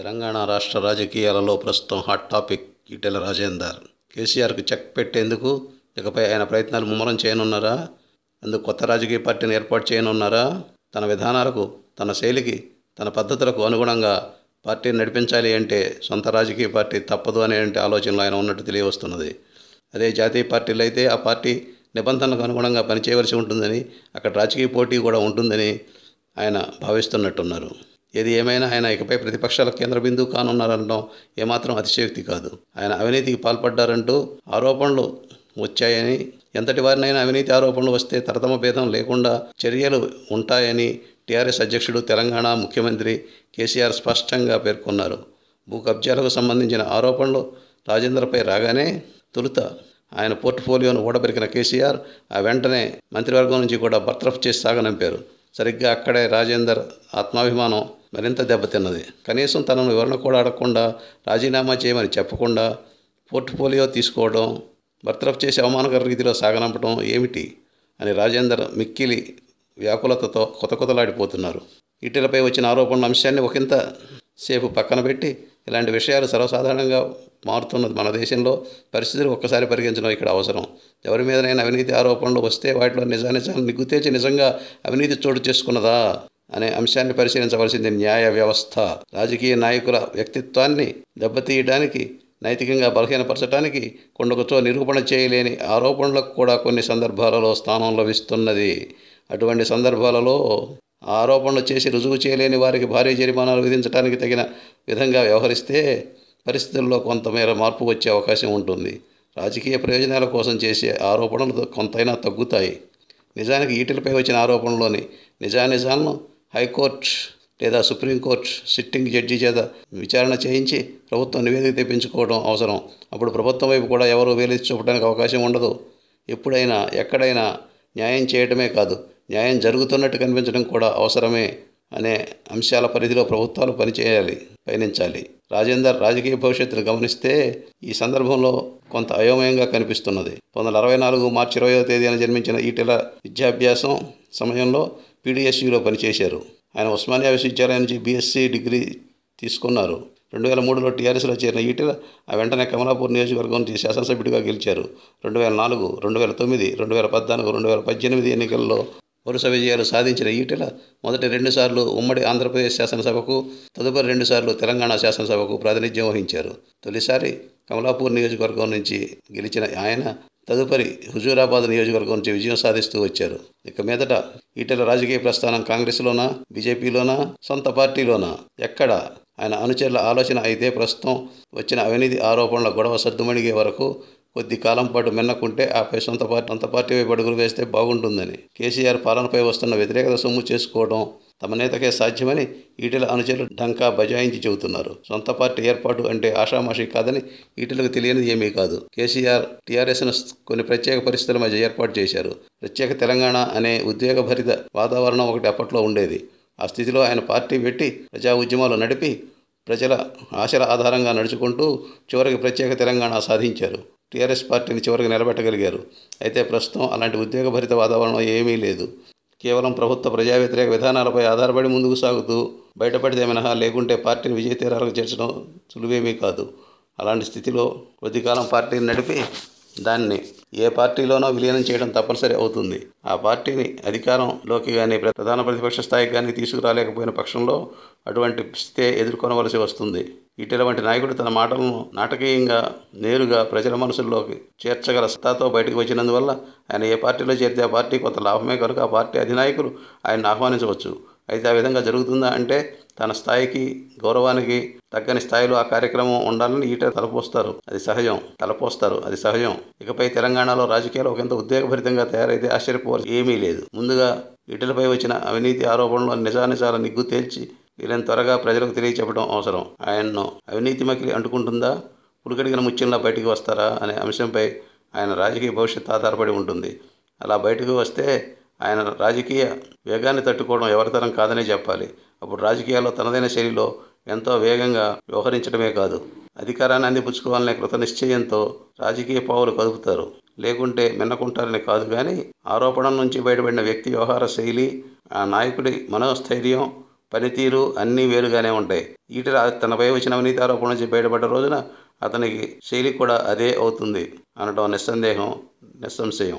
తెలంగాణ రాష్ట్ర రాజకీయాలలో ప్రస్తుతం హాట్ టాపిక్ ఈటెల రాజేందర్ కేసీఆర్కు చెక్ పెట్టేందుకు ఇకపై ఆయన ప్రయత్నాలు ముమ్మరం చేయనున్నారా అందుకు కొత్త రాజకీయ పార్టీని ఏర్పాటు చేయనున్నారా తన విధానాలకు తన శైలికి తన పద్ధతులకు అనుగుణంగా పార్టీని నడిపించాలి అంటే సొంత రాజకీయ పార్టీ తప్పదు అనే ఆలోచనలో ఆయన ఉన్నట్టు తెలియవస్తున్నది అదే జాతీయ పార్టీలు అయితే ఆ పార్టీ నిబంధనలకు అనుగుణంగా పనిచేయవలసి ఉంటుందని అక్కడ రాజకీయ పోటీ కూడా ఉంటుందని ఆయన భావిస్తున్నట్టున్నారు ఏది ఏమైనా ఆయన ఇకపై ప్రతిపక్షాల కేంద్ర బిందువు కానున్నారనడం ఏమాత్రం అతిశయోక్తి కాదు ఆయన అవినీతికి పాల్పడ్డారంటూ ఆరోపణలు వచ్చాయని ఎంతటి వారినైనా అవినీతి ఆరోపణలు వస్తే తరతమ భేదం లేకుండా చర్యలు ఉంటాయని టీఆర్ఎస్ అధ్యక్షుడు తెలంగాణ ముఖ్యమంత్రి కేసీఆర్ స్పష్టంగా పేర్కొన్నారు భూ కబ్జాలకు సంబంధించిన ఆరోపణలు రాజేంద్రపై రాగానే తొలుత ఆయన పోర్ట్ఫోలియోను ఓడబెరికిన కేసీఆర్ ఆ వెంటనే మంత్రివర్గం నుంచి కూడా బర్తరఫ్ చేసి సాగనంపారు సరిగ్గా అక్కడే రాజేందర్ ఆత్మాభిమానం మరింత దెబ్బతిన్నది కనీసం తనను వివరణ కూడా అడగకుండా రాజీనామా చేయమని చెప్పకుండా పోర్ట్ఫోలియో తీసుకోవడం బర్తరఫ్ చేసి అవమానకర రీతిలో సాగనంపడం ఏమిటి అని రాజేందర్ మిక్కిలి వ్యాకులతతో కొత కొతలాడిపోతున్నారు ఇటీలపై వచ్చిన ఆరోపణల అంశాన్ని ఒకంత సేపు పక్కన పెట్టి ఇలాంటి విషయాలు సర్వసాధారణంగా మారుతున్నది మన దేశంలో పరిస్థితిని ఒక్కసారి పరిగణించడం ఇక్కడ అవసరం ఎవరి మీదనైనా అవినీతి ఆరోపణలు వస్తే వాటిలో నిజానిజాన్ని నిగ్గుతేచి నిజంగా అవినీతి చోటు చేసుకున్నదా అనే అంశాన్ని పరిశీలించవలసింది న్యాయ వ్యవస్థ రాజకీయ నాయకుల వ్యక్తిత్వాన్ని దెబ్బతీయడానికి నైతికంగా బలహీనపరచడానికి కొండకుతో నిరూపణ చేయలేని ఆరోపణలకు కూడా కొన్ని సందర్భాలలో స్థానం లభిస్తున్నది అటువంటి సందర్భాలలో ఆరోపణలు చేసి రుజువు చేయలేని వారికి భారీ జరిమానాలు విధించడానికి తగిన విధంగా వ్యవహరిస్తే పరిస్థితుల్లో కొంతమేర మార్పు వచ్చే అవకాశం ఉంటుంది రాజకీయ ప్రయోజనాల కోసం చేసే ఆరోపణలు కొంతైనా తగ్గుతాయి నిజానికి ఈటలపై వచ్చిన ఆరోపణలోని నిజానిజాలను హైకోర్టు లేదా సుప్రీంకోర్టు సిట్టింగ్ జడ్జి చేత విచారణ చేయించి ప్రభుత్వం నివేదిక తెప్పించుకోవడం అవసరం అప్పుడు ప్రభుత్వం వైపు కూడా ఎవరు వేలేసి చూపడానికి అవకాశం ఉండదు ఎప్పుడైనా ఎక్కడైనా న్యాయం చేయటమే కాదు న్యాయం జరుగుతున్నట్టు కనిపించడం కూడా అవసరమే అనే అంశాల పరిధిలో ప్రభుత్వాలు పనిచేయాలి పయనించాలి రాజేందర్ రాజకీయ భవిష్యత్తును గమనిస్తే ఈ సందర్భంలో కొంత అయోమయంగా కనిపిస్తున్నది పంతొమ్మిది అరవై నాలుగు మార్చి ఇరవయో తేదీన జన్మించిన ఈటెల విద్యాభ్యాసం సమయంలో పీడిఎస్యులో పనిచేశారు ఆయన ఉస్మానియా విశ్వవిద్యాలయం నుంచి బీఎస్సీ డిగ్రీ తీసుకున్నారు రెండు వేల మూడులో టీఆర్ఎస్లో చేరిన ఈటెల వెంటనే కమలాపూర్ నియోజకవర్గం నుంచి శాసనసభ్యుడిగా గెలిచారు రెండు వేల నాలుగు రెండు వేల తొమ్మిది రెండు వేల పద్నాలుగు రెండు వేల పద్దెనిమిది ఎన్నికల్లో వరుస విజయాలు సాధించిన ఈటెల మొదటి రెండుసార్లు ఉమ్మడి ఆంధ్రప్రదేశ్ శాసనసభకు తదుపరి రెండుసార్లు తెలంగాణ శాసనసభకు ప్రాతినిధ్యం వహించారు తొలిసారి కమలాపూర్ నియోజకవర్గం నుంచి గెలిచిన ఆయన తదుపరి హుజూరాబాద్ నియోజకవర్గం నుంచి విజయం సాధిస్తూ వచ్చారు ఇక మీదట ఈటెల రాజకీయ ప్రస్థానం కాంగ్రెస్లోనా బీజేపీలోనా సొంత పార్టీలోనా ఎక్కడ ఆయన అనుచరుల ఆలోచన అయితే ప్రస్తుతం వచ్చిన అవినీతి ఆరోపణల గొడవ సద్దుమణిగే వరకు కొద్ది కాలం పాటు మిన్నకుంటే ఆపై సొంత పార్టీ సొంత పార్టీపై బడుగులు వేస్తే బాగుంటుందని కేసీఆర్ పాలనపై వస్తున్న వ్యతిరేకత సొమ్ము చేసుకోవడం తమ నేతకే సాధ్యమని ఈటెల అనుచరులు డంకా బజాయించి చెబుతున్నారు సొంత పార్టీ ఏర్పాటు అంటే ఆషామాషి కాదని ఈటలకు తెలియనిది ఏమీ కాదు కేసీఆర్ టీఆర్ఎస్ను కొన్ని ప్రత్యేక పరిస్థితుల మధ్య ఏర్పాటు చేశారు ప్రత్యేక తెలంగాణ అనే ఉద్వేగభరిత వాతావరణం ఒకటి అప్పట్లో ఉండేది ఆ స్థితిలో ఆయన పార్టీ పెట్టి ప్రజా ఉద్యమాలు నడిపి ప్రజల ఆశల ఆధారంగా నడుచుకుంటూ చివరికి ప్రత్యేక తెలంగాణ సాధించారు టీఆర్ఎస్ పార్టీని చివరికి నిలబెట్టగలిగారు అయితే ప్రస్తుతం అలాంటి ఉద్యోగభరిత వాతావరణం ఏమీ లేదు కేవలం ప్రభుత్వ ప్రజా వ్యతిరేక విధానాలపై ఆధారపడి ముందుకు సాగుతూ బయటపడితే మినహా లేకుంటే పార్టీని విజయ తీరాలకు చేర్చడం సులువేమీ కాదు అలాంటి స్థితిలో కొద్దికాలం పార్టీని నడిపి దాన్ని ఏ పార్టీలోనో విలీనం చేయడం తప్పనిసరి అవుతుంది ఆ పార్టీని అధికారంలోకి కానీ ప్రధాన ప్రతిపక్ష స్థాయికి కానీ తీసుకురాలేకపోయిన పక్షంలో అటువంటి స్థితే ఎదుర్కొనవలసి వస్తుంది వంటి నాయకుడు తన మాటలను నాటకీయంగా నేరుగా ప్రజల మనసుల్లోకి చేర్చగల సత్తాతో బయటకు వచ్చినందువల్ల ఆయన ఏ పార్టీలో చేరితే ఆ పార్టీ కొంత లాభమే కనుక ఆ పార్టీ అధినాయకులు ఆయన ఆహ్వానించవచ్చు అయితే ఆ విధంగా జరుగుతుందా అంటే తన స్థాయికి గౌరవానికి తగ్గని స్థాయిలో ఆ కార్యక్రమం ఉండాలని ఈట తలపోస్తారు అది సహజం తలపోస్తారు అది సహజం ఇకపై తెలంగాణలో రాజకీయాలు ఒకంత ఉద్వేగభరితంగా తయారైతే ఆశ్చర్యపోవాల్సి ఏమీ లేదు ముందుగా ఈటలపై వచ్చిన అవినీతి ఆరోపణలు నిజానిజాల నిగ్గు తేల్చి వీళ్ళని త్వరగా ప్రజలకు తెలియచెప్పడం అవసరం ఆయన్ను అవినీతి మకిలి అంటుకుంటుందా పులికడిగిన ముచ్చిన్లా బయటికి వస్తారా అనే అంశంపై ఆయన రాజకీయ భవిష్యత్తు ఆధారపడి ఉంటుంది అలా బయటకు వస్తే ఆయన రాజకీయ వేగాన్ని తట్టుకోవడం ఎవరితరం కాదనే చెప్పాలి అప్పుడు రాజకీయాల్లో తనదైన శైలిలో ఎంతో వేగంగా వ్యవహరించడమే కాదు అధికారాన్ని అందిపుచ్చుకోవాలనే కృత నిశ్చయంతో రాజకీయ పావులు కదుపుతారు లేకుంటే మిన్నకుంటారని కాదు కానీ ఆరోపణ నుంచి బయటపడిన వ్యక్తి వ్యవహార శైలి ఆ నాయకుడి మనోస్థైర్యం పనితీరు అన్నీ వేరుగానే ఉంటాయి ఈటల తనపై వచ్చిన అవినీతి ఆరోపణ నుంచి బయటపడ్డ రోజున అతనికి శైలి కూడా అదే అవుతుంది అనడం నిస్సందేహం నిస్సంశయం